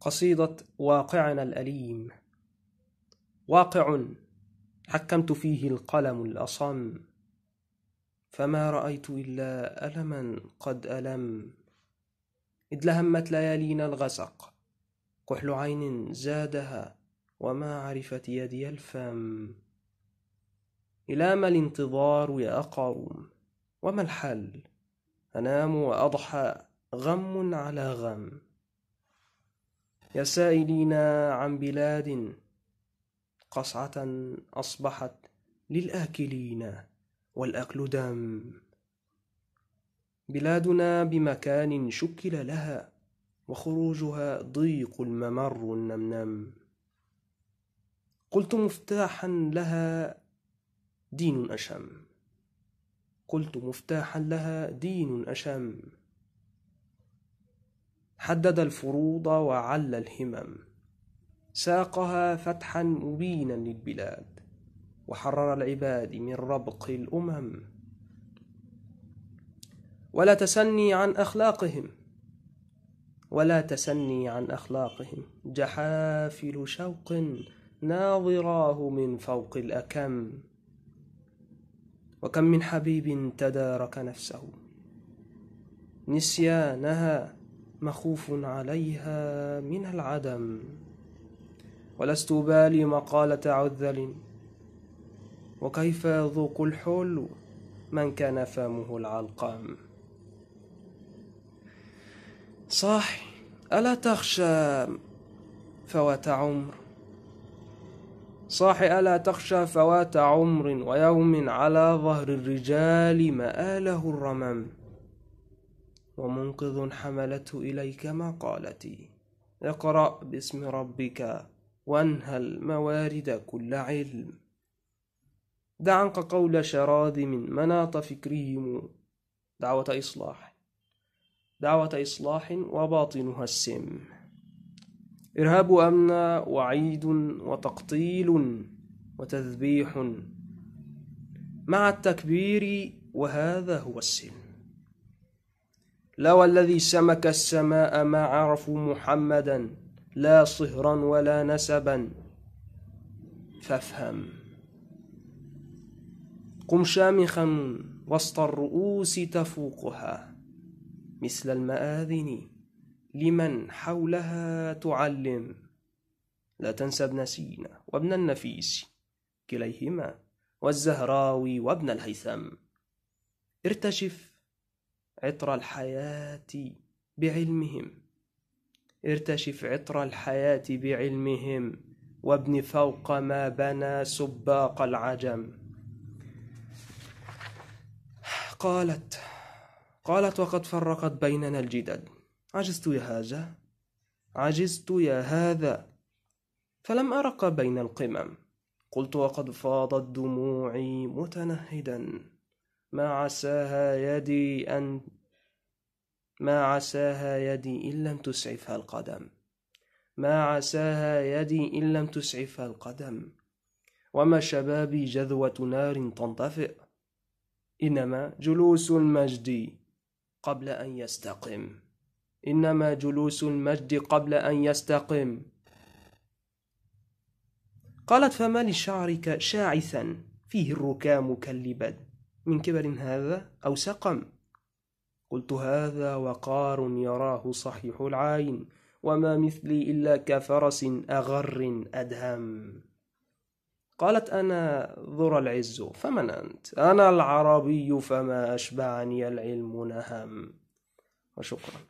قصيدة واقعنا الأليم واقع حكمت فيه القلم الأصم فما رأيت إلا ألما قد ألم إذ لهمت ليالينا الغسق كحل عين زادها وما عرفت يدي الفم إلى ما الانتظار يا أقرم وما الحل أنام وأضحى غم على غم يا سائلين عن بلاد قصعة أصبحت للآكلين والأكل دم بلادنا بمكان شكل لها وخروجها ضيق الممر النمنم قلت مفتاحا لها دين أشم قلت مفتاحا لها دين أشم حدد الفروض وعلى الهمم ساقها فتحا مبينا للبلاد وحرر العباد من ربق الأمم ولا تسني عن أخلاقهم ولا تسني عن أخلاقهم جحافل شوق ناظراه من فوق الأكم وكم من حبيب تدارك نفسه نسيانها مخوف عليها من العدم ولست بالي مقالة عذل وكيف يذوق الحلو من كان فمه العلقم صح ألا تخشى فوات عمر صاح ألا تخشى فوات عمر ويوم على ظهر الرجال مآله الرمم ومنقذ حملته إليك ما قالت اقرأ باسم ربك وانهى الموارد كل علم دع عنك قول شراذ من مناط فكرهم دعوة إصلاح دعوة إصلاح وباطنها السم إرهاب أمنا وعيد وتقتيل وتذبيح مع التكبير وهذا هو السلم لو الذي سمك السماء ما عرفوا محمدا لا صهرا ولا نسبا فافهم قم شامخا وسط الرؤوس تفوقها مثل المآذن لمن حولها تعلم لا تنسى ابن سينا وابن النفيس كليهما والزهراوي وابن الهيثم ارتشف عطر الحياة بعلمهم ارتشف عطر الحياة بعلمهم وابن فوق ما بنى سباق العجم قالت قالت وقد فرقت بيننا الجدد عجزت يا هذا عجزت يا هذا فلم أرق بين القمم قلت وقد فاضت دموعي متنهدا ما عساها يدي أن ما عساها يدي إن لم تسعفها القدم ما عساها يدي إن لم تسعفها القدم وما شبابي جذوة نار تنطفئ إنما جلوس المجد قبل أن يستقم إنما جلوس المجد قبل أن يستقم قالت فما لشعرك شاعثا فيه الركام كاللبد من كبر هذا أو سقم قلت هذا وقار يراه صحيح العين وما مثلي إلا كفرس أغر أدهم قالت أنا ذر العز فمن أنت أنا العربي فما أشبعني العلم نهم وشكرا